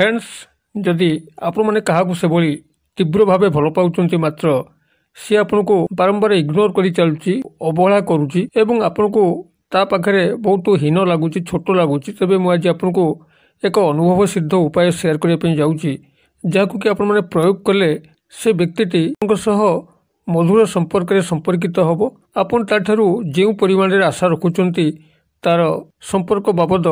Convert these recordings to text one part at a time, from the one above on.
friends ଯଦି ଆପଣମାନେ କାହାକୁ ସେଭଳି ତୀବ୍ର ଭାବେ ଭଲ ପାଉଛନ୍ତି ମାତ୍ର ସିଏ ଆପଣଙ୍କୁ ବାରମ୍ବାର ଇଗ୍ନୋର କରି ଚାଲୁଛି ଅବହେଳା କରୁଛି ଏବଂ ଆପଣଙ୍କୁ ତା ପାଖରେ ବହୁତ ହୀନ ଲାଗୁଛି ଛୋଟ ଲାଗୁଛି ତେବେ ମୁଁ ଆଜି ଆପଣଙ୍କୁ ଏକ ଅନୁଭବ ସିଦ୍ଧ ଉପାୟ ସେୟାର କରିବା ପାଇଁ ଯାଉଛି ଯାହାକୁ କି ଆପଣମାନେ ପ୍ରୟୋଗ କଲେ ସେ ବ୍ୟକ୍ତିଟି ଆପଣଙ୍କ ସହ ମଧୁର ସମ୍ପର୍କରେ ସମ୍ପର୍କିତ ହେବ ଆପଣ ତାଠାରୁ ଯେଉଁ ପରିମାଣରେ ଆଶା ରଖୁଛନ୍ତି ତାର ସମ୍ପର୍କ ବାବଦ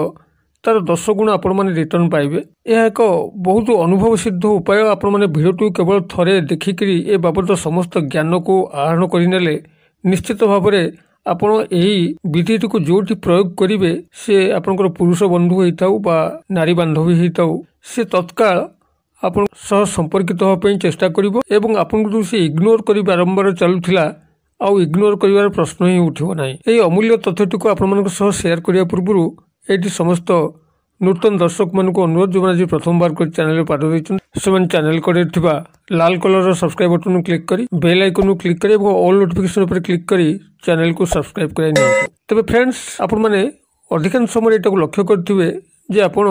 ତା'ର ଦଶ ଗୁଣ ଆପଣମାନେ ରିଟର୍ଣ୍ଣ ପାଇବେ ଏହା ଏକ ବହୁତ ଅନୁଭବ ସିଦ୍ଧ ଉପାୟ ଆପଣମାନେ ଭିଡ଼ିଓଟିକୁ କେବଳ ଥରେ ଦେଖିକରି ଏ ବାବଦ ସମସ୍ତ ଜ୍ଞାନକୁ ଆହରଣ କରିନେଲେ ନିଶ୍ଚିତ ଭାବରେ ଆପଣ ଏହି ବିଧିଟିକୁ ଯେଉଁଠି ପ୍ରୟୋଗ କରିବେ ସେ ଆପଣଙ୍କର ପୁରୁଷ ବନ୍ଧୁ ହୋଇଥାଉ ବା ନାରୀ ବାନ୍ଧବୀ ହୋଇଥାଉ ସେ ତତ୍କାଳ ଆପଣଙ୍କ ସହ ସମ୍ପର୍କିତ ହେବା ପାଇଁ ଚେଷ୍ଟା କରିବ ଏବଂ ଆପଣଙ୍କୁ ଯେଉଁ ସେ ଇଗ୍ନୋର କରି ବାରମ୍ବାର ଚାଲୁଥିଲା ଆଉ ଇଗ୍ନୋର କରିବାର ପ୍ରଶ୍ନ ହିଁ ଉଠିବ ନାହିଁ ଏହି ଅମୂଲ୍ୟ ତଥ୍ୟଟିକୁ ଆପଣମାନଙ୍କ ସହ ସେୟାର କରିବା ପୂର୍ବରୁ ଏଇଠି ସମସ୍ତ ନୂତନ ଦର୍ଶକମାନଙ୍କୁ ଅନୁରୋଧ ଯେଉଁମାନେ ଆଜି ପ୍ରଥମବାର କରି ଚ୍ୟାନେଲ୍ରେ ପାଠ ଦେଇଛନ୍ତି ସେମାନେ ଚ୍ୟାନେଲ୍ କଡ଼ରେ ଥିବା ଲାଲ୍ କଲର୍ର ସବସ୍କ୍ରାଇବ୍ ବଟନ୍କୁ କ୍ଲିକ୍ କରି ବେଲ୍ ଆଇକନ୍ରୁ କ୍ଲିକ୍ କରି ଏବଂ ଅଲ୍ ନୋଟିଫିକେସନ୍ ଉପରେ କ୍ଲିକ୍ କରି ଚ୍ୟାନେଲ୍କୁ ସବସ୍କ୍ରାଇବ୍ କରାଇ ନିଅନ୍ତୁ ତେବେ ଫ୍ରେଣ୍ଡସ୍ ଆପଣମାନେ ଅଧିକାଂଶ ସମୟରେ ଏଇଟାକୁ ଲକ୍ଷ୍ୟ କରିଥିବେ ଯେ ଆପଣ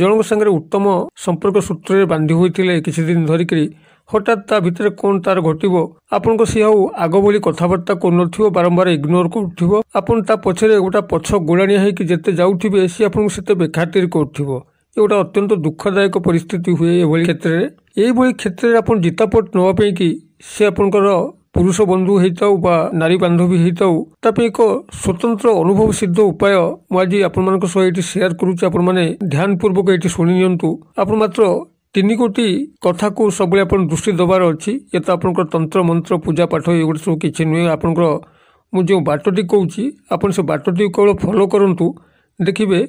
ଜଣଙ୍କ ସାଙ୍ଗରେ ଉତ୍ତମ ସମ୍ପର୍କ ସୂତ୍ରରେ ବାନ୍ଧି ହୋଇଥିଲେ କିଛି ଦିନ ଧରିକରି ହଠାତ୍ ତା ଭିତରେ କଣ ତାର ଘଟିବ ଆପଣଙ୍କ ସିଏ ଆଉ ଆଗ ଭଳି କଥାବାର୍ତ୍ତା କରୁନଥିବ ବାରମ୍ବାର ଇଗ୍ନୋର କରୁଥିବ ଆପଣ ତା ପଛରେ ଗୋଟେ ପଛ ଗୋଳାଣିଆ ହୋଇକି ଯେତେ ଯାଉଥିବେ ସିଏ ଆପଣଙ୍କୁ ସେତେ ବେଖାତିର କରୁଥିବ ଏ ଗୋଟେ ଅତ୍ୟନ୍ତ ଦୁଃଖଦାୟକ ପରିସ୍ଥିତି ହୁଏ ଏଭଳି କ୍ଷେତ୍ରରେ ଏହିଭଳି କ୍ଷେତ୍ରରେ ଆପଣ ଜିତାପଟ ନେବା ପାଇଁ କି ସେ ଆପଣଙ୍କର ପୁରୁଷ ବନ୍ଧୁ ହୋଇଥାଉ ବା ନାରୀ ବାନ୍ଧବୀ ହୋଇଥାଉ ତା ପାଇଁ ଏକ ସ୍ୱତନ୍ତ୍ର ଅନୁଭବ ସିଦ୍ଧ ଉପାୟ ମୁଁ ଆଜି ଆପଣମାନଙ୍କ ସହ ଏଇଠି ସେୟାର କରୁଛି ଆପଣମାନେ ଧ୍ୟାନ ପୂର୍ବକ ଏଇଠି ଶୁଣି ନିଅନ୍ତୁ ଆପଣ ମାତ୍ର ତିନି କୋଟି କଥାକୁ ସବୁବେଳେ ଆପଣ ଦୃଷ୍ଟି ଦେବାର ଅଛି ଏ ତ ଆପଣଙ୍କର ତନ୍ତ୍ର ମନ୍ତ୍ର ପୂଜାପାଠ ଏଗୁଡ଼ିକ ସବୁ କିଛି ନୁହେଁ ଆପଣଙ୍କର ମୁଁ ଯେଉଁ ବାଟଟି କହୁଛି ଆପଣ ସେ ବାଟଟି କେବଳ ଫଲୋ କରନ୍ତୁ ଦେଖିବେ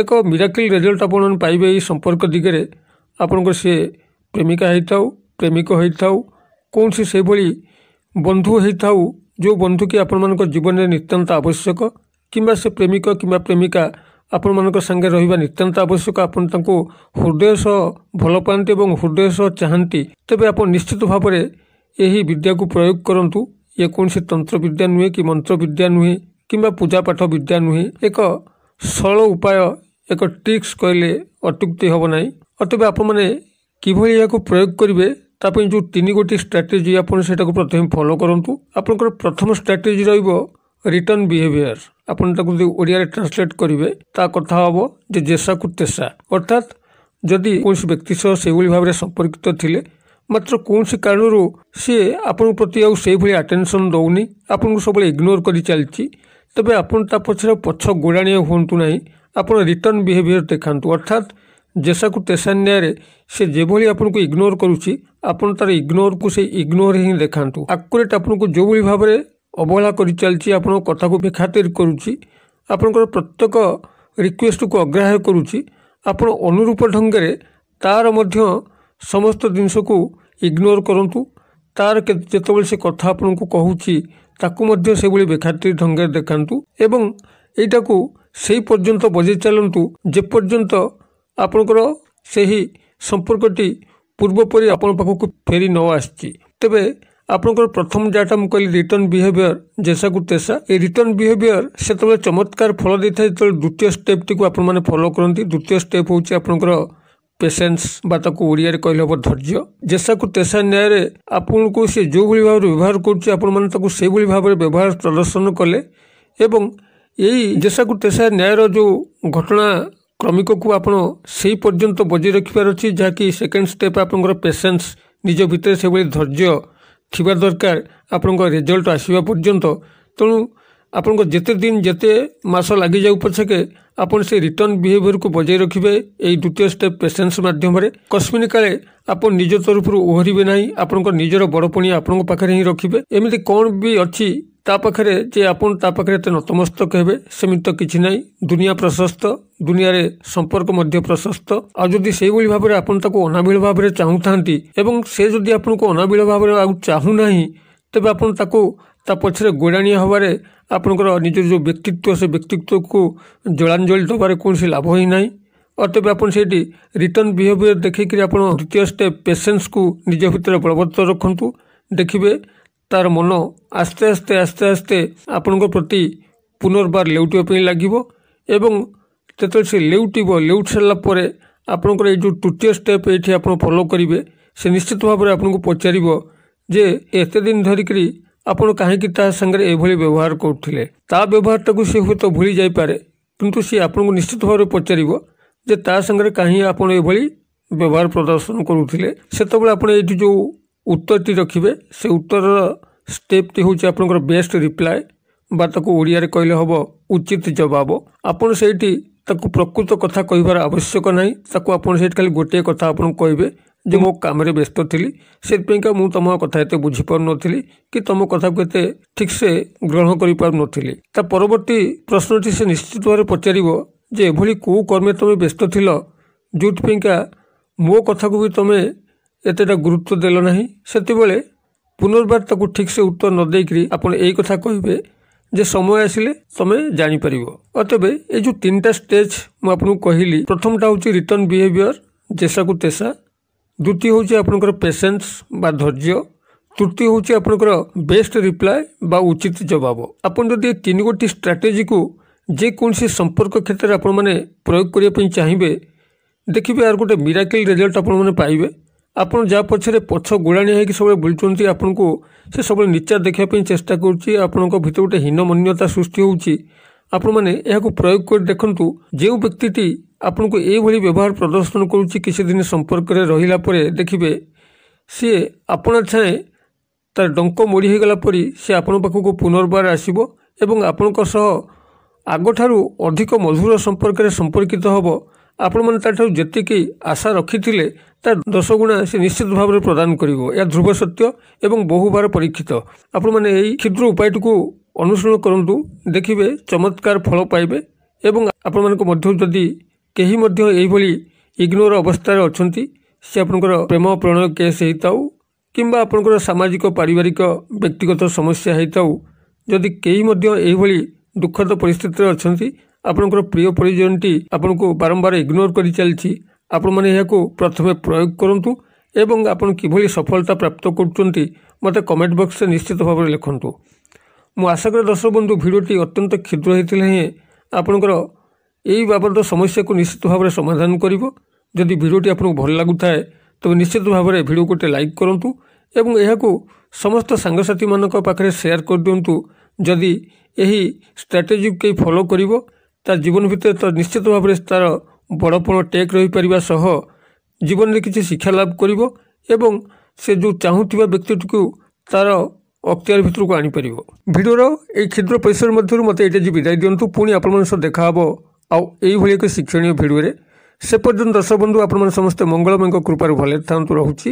ଏକ ମିରାକିଲ୍ ରେଜଲ୍ଟ ଆପଣ ପାଇବେ ଏହି ସମ୍ପର୍କ ଦିଗରେ ଆପଣଙ୍କର ସିଏ ପ୍ରେମିକା ହୋଇଥାଉ ପ୍ରେମିକ ହୋଇଥାଉ କୌଣସି ସେଭଳି ବନ୍ଧୁ ହୋଇଥାଉ ଯେଉଁ ବନ୍ଧୁ କି ଆପଣମାନଙ୍କ ଜୀବନରେ ନିତ୍ୟାନ୍ତ ଆବଶ୍ୟକ କିମ୍ବା ସେ ପ୍ରେମିକ କିମ୍ବା ପ୍ରେମିକା ଆପଣମାନଙ୍କ ସାଙ୍ଗରେ ରହିବା ନିତ୍ୟାନ୍ତ ଆବଶ୍ୟକ ଆପଣ ତାଙ୍କୁ ହୃଦୟ ସହ ଭଲ ପାଆନ୍ତି ଏବଂ ହୃଦୟ ସହ ଚାହାନ୍ତି ତେବେ ଆପଣ ନିଶ୍ଚିତ ଭାବରେ ଏହି ବିଦ୍ୟାକୁ ପ୍ରୟୋଗ କରନ୍ତୁ ଏ କୌଣସି ତନ୍ତ୍ରବିଦ୍ୟା ନୁହେଁ କି ମନ୍ତ୍ରବିଦ୍ୟା ନୁହେଁ କିମ୍ବା ପୂଜାପାଠ ବିଦ୍ୟା ନୁହେଁ ଏକ ସରଳ ଉପାୟ ଏକ ଟିକ୍ସ କହିଲେ ଅତ୍ୟୁକ୍ତି ହେବ ନାହିଁ ଅତେବେ ଆପଣମାନେ କିଭଳି ଏହାକୁ ପ୍ରୟୋଗ କରିବେ ତା ପାଇଁ ଯେଉଁ ତିନି ଗୋଟି ଷ୍ଟ୍ରାଟେଜି ଆପଣ ସେଇଟାକୁ ପ୍ରଥମେ ଫଲୋ କରନ୍ତୁ ଆପଣଙ୍କର ପ୍ରଥମ ଷ୍ଟ୍ରାଟେଜି ରହିବ ରିଟର୍ଣ୍ଣ ବିହେଭିଅର୍ ଆପଣ ତାକୁ ଯଦି ଓଡ଼ିଆରେ ଟ୍ରାନ୍ସଲେଟ୍ କରିବେ ତା କଥା ହେବ ଯେ ଜେସାକୁ ତେସା ଅର୍ଥାତ୍ ଯଦି କୌଣସି ବ୍ୟକ୍ତି ସହ ସେହିଭଳି ଭାବରେ ସମ୍ପର୍କିତ ଥିଲେ ମାତ୍ର କୌଣସି କାରଣରୁ ସିଏ ଆପଣଙ୍କ ପ୍ରତି ଆଉ ସେହିଭଳି ଆଟେନସନ୍ ଦେଉନି ଆପଣଙ୍କୁ ସବୁବେଳେ ଇଗ୍ନୋର କରି ଚାଲିଛି ତେବେ ଆପଣ ତା ପଛରେ ପଛ ଗୋଡ଼ାଣିଆ ହୁଅନ୍ତୁ ନାହିଁ ଆପଣ ରିଟର୍ଣ୍ଣ ବିହେଭିଅର୍ ଦେଖାନ୍ତୁ ଅର୍ଥାତ୍ ଜେସାକୁ ତେସା ନ୍ୟାୟରେ ସେ ଯେଭଳି ଆପଣଙ୍କୁ ଇଗ୍ନୋର କରୁଛି ଆପଣ ତାର ଇଗ୍ନୋରକୁ ସେ ଇଗ୍ନୋର ହିଁ ଦେଖାନ୍ତୁ ଆକୁରେଟ୍ ଆପଣଙ୍କୁ ଯେଉଁଭଳି ଭାବରେ ଅବହେଳା କରିଚାଲିଛି ଆପଣଙ୍କ କଥାକୁ ବେଖାତିର କରୁଛି ଆପଣଙ୍କର ପ୍ରତ୍ୟେକ ରିକ୍ୱେଷ୍ଟକୁ ଅଗ୍ରାହ୍ୟ କରୁଛି ଆପଣ ଅନୁରୂପ ଢଙ୍ଗରେ ତା'ର ମଧ୍ୟ ସମସ୍ତ ଜିନିଷକୁ ଇଗ୍ନୋର କରନ୍ତୁ ତା'ର ଯେତେବେଳେ ସେ କଥା ଆପଣଙ୍କୁ କହୁଛି ତାକୁ ମଧ୍ୟ ସେଭଳି ବେଖାତିର ଢଙ୍ଗରେ ଦେଖାନ୍ତୁ ଏବଂ ଏଇଟାକୁ ସେଇ ପର୍ଯ୍ୟନ୍ତ ବଜାଇ ଚାଲନ୍ତୁ ଯେପର୍ଯ୍ୟନ୍ତ ଆପଣଙ୍କର ସେହି ସମ୍ପର୍କଟି ପୂର୍ବପରି ଆପଣଙ୍କ ପାଖକୁ ଫେରି ନ ଆସିଛି ତେବେ ଆପଣଙ୍କର ପ୍ରଥମ ଯାହାଟା ମୁଁ କହିଲି ରିଟର୍ଣ୍ଣ ବିହେଭିଅର ଯେସାକୁ ତେସା ଏ ରିଟର୍ଣ୍ଣ ବିହେଭିଅର ସେତେବେଳେ ଚମତ୍କାର ଫଳ ଦେଇଥାଏ ଯେତେବେଳେ ଦ୍ୱିତୀୟ ଷ୍ଟେପ୍ଟିକୁ ଆପଣମାନେ ଫଲୋ କରନ୍ତି ଦ୍ୱିତୀୟ ଷ୍ଟେପ୍ ହେଉଛି ଆପଣଙ୍କର ପେସେନ୍ସ ବା ତାକୁ ଓଡ଼ିଆରେ କହିଲେ ହେବ ଧୈର୍ଯ୍ୟ ଯେସାକୁ ତେସା ନ୍ୟାୟରେ ଆପଣଙ୍କୁ ସେ ଯେଉଁଭଳି ଭାବରେ ବ୍ୟବହାର କରୁଛି ଆପଣମାନେ ତାକୁ ସେଇଭଳି ଭାବରେ ବ୍ୟବହାର ପ୍ରଦର୍ଶନ କଲେ ଏବଂ ଏଇ ଯେସାକୁ ତେସା ନ୍ୟାୟର ଯେଉଁ ଘଟଣା କ୍ରମିକକୁ ଆପଣ ସେଇ ପର୍ଯ୍ୟନ୍ତ ବଜାଇ ରଖିବାର ଅଛି ଯାହାକି ସେକେଣ୍ଡ ଷ୍ଟେପ୍ ଆପଣଙ୍କର ପେସେନ୍ସ ନିଜ ଭିତରେ ସେଭଳି ଧୈର୍ଯ୍ୟ ଥିବା ଦରକାର ଆପଣଙ୍କ ରେଜଲ୍ଟ ଆସିବା ପର୍ଯ୍ୟନ୍ତ ତେଣୁ ଆପଣଙ୍କ ଯେତେ ଦିନ ଯେତେ ମାସ ଲାଗିଯାଉ ପଛକେ ଆପଣ ସେ ରିଟର୍ଣ୍ଣ ବିହେଭିଅର୍କୁ ବଜାୟ ରଖିବେ ଏହି ଦ୍ୱିତୀୟ ଷ୍ଟେପ୍ ପେସେନ୍ସ ମାଧ୍ୟମରେ କସ୍ମିନ କାଳେ ଆପଣ ନିଜ ତରଫରୁ ଓହରିବେ ନାହିଁ ଆପଣଙ୍କ ନିଜର ବଡ଼ପଣିଆ ଆପଣଙ୍କ ପାଖରେ ହିଁ ରଖିବେ ଏମିତି କ'ଣ ବି ଅଛି ତା ପାଖରେ ଯେ ଆପଣ ତା ପାଖରେ ଏତେ ନତମସ୍ତକ ହେବେ ସେମିତି ତ କିଛି ନାହିଁ ଦୁନିଆ ପ୍ରଶସ୍ତ ଦୁନିଆରେ ସମ୍ପର୍କ ମଧ୍ୟ ପ୍ରଶସ୍ତ ଆଉ ଯଦି ସେଇଭଳି ଭାବରେ ଆପଣ ତାକୁ ଅନାବିଳ ଭାବରେ ଚାହୁଁଥାନ୍ତି ଏବଂ ସେ ଯଦି ଆପଣଙ୍କୁ ଅନାବିଳ ଭାବରେ ଆଉ ଚାହୁଁନାହିଁ ତେବେ ଆପଣ ତାକୁ ତା ପଛରେ ଗୋଡ଼ାଣିଆ ହେବାରେ ଆପଣଙ୍କର ନିଜର ଯେଉଁ ବ୍ୟକ୍ତିତ୍ୱ ସେ ବ୍ୟକ୍ତିତ୍ୱକୁ ଜଳାଞ୍ଜଳି ଦେବାରେ କୌଣସି ଲାଭ ହୋଇନାହିଁ ଅତଏବ ଆପଣ ସେଇଠି ରିଟର୍ଣ୍ଣ ବିହେଭିଅର୍ ଦେଖିକରି ଆପଣ ଦ୍ୱିତୀୟ ଷ୍ଟେପ୍ ପେସେନ୍ସକୁ ନିଜ ଭିତରେ ବଳବତ୍ତର ରଖନ୍ତୁ ଦେଖିବେ তার ମନ ଆସ୍ତେ ଆସ୍ତେ ଆସ୍ତେ ଆସ୍ତେ ଆପଣଙ୍କ ପ୍ରତି ପୁନର୍ବାର ଲେଉଟିବା ପାଇଁ ଲାଗିବ ଏବଂ ଯେତେବେଳେ ସେ ଲେଉଟିବ ଲେଉଟି ସାରିଲା ପରେ ଆପଣଙ୍କର ଏଇ ଯେଉଁ ତୃତୀୟ ଷ୍ଟେପ୍ ଏଇଠି ଆପଣ ଫଲୋ କରିବେ ସେ ନିଶ୍ଚିତ ଭାବରେ ଆପଣଙ୍କୁ ପଚାରିବ ଯେ ଏତେ ଦିନ ଧରିକରି ଆପଣ କାହିଁକି ତା ସାଙ୍ଗରେ ଏଭଳି ବ୍ୟବହାର କରୁଥିଲେ ତା ବ୍ୟବହାରଟାକୁ ସେ ହୁଏତ ଭୁଲି ଯାଇପାରେ କିନ୍ତୁ ସେ ଆପଣଙ୍କୁ ନିଶ୍ଚିତ ଭାବରେ ପଚାରିବ ଯେ ତା ସାଙ୍ଗରେ କାହିଁ ଆପଣ ଏଭଳି ବ୍ୟବହାର ପ୍ରଦର୍ଶନ କରୁଥିଲେ ସେତେବେଳେ ଆପଣ ଏଇଠି ଯେଉଁ ଉତ୍ତରଟି ରଖିବେ ସେ ଉତ୍ତରର ଷ୍ଟେପ୍ଟି ହେଉଛି ଆପଣଙ୍କର ବେଷ୍ଟ ରିପ୍ଲାଏ ବା ତାକୁ ଓଡ଼ିଆରେ କହିଲେ ହେବ ଉଚିତ ଜବାବ ଆପଣ ସେଇଠି ତାକୁ ପ୍ରକୃତ କଥା କହିବାର ଆବଶ୍ୟକ ନାହିଁ ତାକୁ ଆପଣ ସେଇଠି ଖାଲି ଗୋଟିଏ କଥା ଆପଣଙ୍କୁ କହିବେ ଯେ ମୋ କାମରେ ବ୍ୟସ୍ତ ଥିଲି ସେଥିପାଇଁକା ମୁଁ ତୁମ କଥା ଏତେ ବୁଝିପାରୁନଥିଲି କି ତୁମ କଥାକୁ ଏତେ ଠିକ୍ସେ ଗ୍ରହଣ କରିପାରୁନଥିଲି ତା ପରବର୍ତ୍ତୀ ପ୍ରଶ୍ନଟି ସେ ନିଶ୍ଚିତ ଭାବରେ ପଚାରିବ ଯେ ଏଭଳି କେଉଁ କର୍ମରେ ତୁମେ ବ୍ୟସ୍ତ ଥିଲ ଯେଉଁଥିପାଇଁକା ମୋ କଥାକୁ ବି ତୁମେ ଏତେଟା ଗୁରୁତ୍ୱ ଦେଲ ନାହିଁ ସେତେବେଳେ ପୁନର୍ବାର ତାକୁ ଠିକ୍ସେ ଉତ୍ତର ନ ଦେଇକରି ଆପଣ ଏଇ କଥା କହିବେ ଯେ ସମୟ ଆସିଲେ ତମେ ଜାଣିପାରିବ ଅତେବେ ଏ ଯେଉଁ ତିନିଟା ଷ୍ଟେଜ୍ ମୁଁ ଆପଣଙ୍କୁ କହିଲି ପ୍ରଥମଟା ହେଉଛି ରିଟର୍ଣ୍ଣ ବିହେଭିଅର ଯେସାକୁ ତେସା ଦ୍ୱିତୀୟ ହେଉଛି ଆପଣଙ୍କର ପେସେନ୍ସ ବା ଧୈର୍ଯ୍ୟ ତୃତୀୟ ହେଉଛି ଆପଣଙ୍କର ବେଷ୍ଟ ରିପ୍ଲାଏ ବା ଉଚିତ ଜବାବ ଆପଣ ଯଦି ଏ ତିନିଗୋଟି ଷ୍ଟ୍ରାଟେଜିକୁ ଯେକୌଣସି ସମ୍ପର୍କ କ୍ଷେତ୍ରରେ ଆପଣମାନେ ପ୍ରୟୋଗ କରିବା ପାଇଁ ଚାହିଁବେ ଦେଖିବେ ଏହାର ଗୋଟେ ମିରାକିଲ୍ ରେଜଲ୍ଟ ଆପଣମାନେ ପାଇବେ ଆପଣ ଯାହା ପଛରେ ପଛ ଗୋଳାଣି ହୋଇକି ସବୁବେଳେ ବୁଲୁଛନ୍ତି ଆପଣଙ୍କୁ ସେ ସବୁବେଳେ ନିଚା ଦେଖିବା ପାଇଁ ଚେଷ୍ଟା କରୁଛି ଆପଣଙ୍କ ଭିତରେ ଗୋଟେ ହୀନମନ୍ୟତା ସୃଷ୍ଟି ହେଉଛି ଆପଣମାନେ ଏହାକୁ ପ୍ରୟୋଗ କରି ଦେଖନ୍ତୁ ଯେଉଁ ବ୍ୟକ୍ତିଟି ଆପଣଙ୍କୁ ଏଇଭଳି ବ୍ୟବହାର ପ୍ରଦର୍ଶନ କରୁଛି କିଛି ଦିନ ସମ୍ପର୍କରେ ରହିଲା ପରେ ଦେଖିବେ ସିଏ ଆପଣ ଛାଏଁ ତା'ର ଡଙ୍କ ମୋଡ଼ି ହୋଇଗଲା ପରି ସେ ଆପଣଙ୍କ ପାଖକୁ ପୁନର୍ବାର ଆସିବ ଏବଂ ଆପଣଙ୍କ ସହ ଆଗଠାରୁ ଅଧିକ ମଧୁର ସମ୍ପର୍କରେ ସମ୍ପର୍କିତ ହେବ ଆପଣମାନେ ତାଠାରୁ ଯେତିକି ଆଶା ରଖିଥିଲେ ତା ଦଶ ଗୁଣା ସେ ନିଶ୍ଚିତ ଭାବରେ ପ୍ରଦାନ କରିବ ଏହା ଧ୍ରୁବ ସତ୍ୟ ଏବଂ ବହୁବାର ପରୀକ୍ଷିତ ଆପଣମାନେ ଏହି କ୍ଷୁଦ୍ର ଉପାୟଟିକୁ ଅନୁସରଣ କରନ୍ତୁ ଦେଖିବେ ଚମତ୍କାର ଫଳ ପାଇବେ ଏବଂ ଆପଣମାନଙ୍କ ମଧ୍ୟରୁ ଯଦି କେହି ମଧ୍ୟ ଏହିଭଳି ଇଗ୍ନୋର ଅବସ୍ଥାରେ ଅଛନ୍ତି ସେ ଆପଣଙ୍କର ପ୍ରେମ ପ୍ରଣୟ କେସ୍ ହେଇଥାଉ କିମ୍ବା ଆପଣଙ୍କର ସାମାଜିକ ପାରିବାରିକ ବ୍ୟକ୍ତିଗତ ସମସ୍ୟା ହୋଇଥାଉ ଯଦି କେହି ମଧ୍ୟ ଏହିଭଳି ଦୁଃଖଦ ପରିସ୍ଥିତିରେ ଅଛନ୍ତି ଆପଣଙ୍କର ପ୍ରିୟ ପରିଜନଟି ଆପଣଙ୍କୁ ବାରମ୍ବାର ଇଗ୍ନୋର କରି ଚାଲିଛି ଆପଣମାନେ ଏହାକୁ ପ୍ରଥମେ ପ୍ରୟୋଗ କରନ୍ତୁ ଏବଂ ଆପଣ କିଭଳି ସଫଳତା ପ୍ରାପ୍ତ କରୁଛନ୍ତି ମୋତେ କମେଣ୍ଟ ବକ୍ସରେ ନିଶ୍ଚିତ ଭାବରେ ଲେଖନ୍ତୁ ମୁଁ ଆଶା କରେ ଦର୍ଶକ ବନ୍ଧୁ ଭିଡ଼ିଓଟି ଅତ୍ୟନ୍ତ କ୍ଷୁଦ୍ର ହୋଇଥିଲେ ହିଁ ଆପଣଙ୍କର ଏହି ବାବଦ ସମସ୍ୟାକୁ ନିଶ୍ଚିତ ଭାବରେ ସମାଧାନ କରିବ ଯଦି ଭିଡ଼ିଓଟି ଆପଣଙ୍କୁ ଭଲ ଲାଗୁଥାଏ ତେବେ ନିଶ୍ଚିତ ଭାବରେ ଭିଡ଼ିଓ ଗୋଟିଏ ଲାଇକ୍ କରନ୍ତୁ ଏବଂ ଏହାକୁ ସମସ୍ତ ସାଙ୍ଗସାଥିମାନଙ୍କ ପାଖରେ ସେୟାର କରିଦିଅନ୍ତୁ ଯଦି ଏହି ଷ୍ଟ୍ରାଟେଜିକୁ କେହି ଫଲୋ କରିବ ତା ଜୀବନ ଭିତରେ ତ ନିଶ୍ଚିତ ଭାବରେ ତା'ର ବଡ଼ପଣ ଟେକ୍ ରହିପାରିବା ସହ ଜୀବନରେ କିଛି ଶିକ୍ଷା ଲାଭ କରିବ ଏବଂ ସେ ଯେଉଁ ଚାହୁଁଥିବା ବ୍ୟକ୍ତିଟିକୁ ତା'ର ଅକ୍ତିଆର ଭିତରକୁ ଆଣିପାରିବ ଭିଡ଼ିଓର ଏହି କ୍ଷୁଦ୍ର ପରିସର ମଧ୍ୟରୁ ମୋତେ ଏଇଟା ଯିଏ ବିଦାୟ ଦିଅନ୍ତୁ ପୁଣି ଆପଣମାନଙ୍କ ସହ ଦେଖା ହେବ ଆଉ ଏଇଭଳି ଏକ ଶିକ୍ଷଣୀୟ ଭିଡ଼ିଓରେ ସେ ପର୍ଯ୍ୟନ୍ତ ଦର୍ଶକ ବନ୍ଧୁ ଆପଣମାନେ ସମସ୍ତେ ମଙ୍ଗଳମୟଙ୍କ କୃପାରୁ ଭଲରେ ଥାନ୍ତୁ ରହୁଛି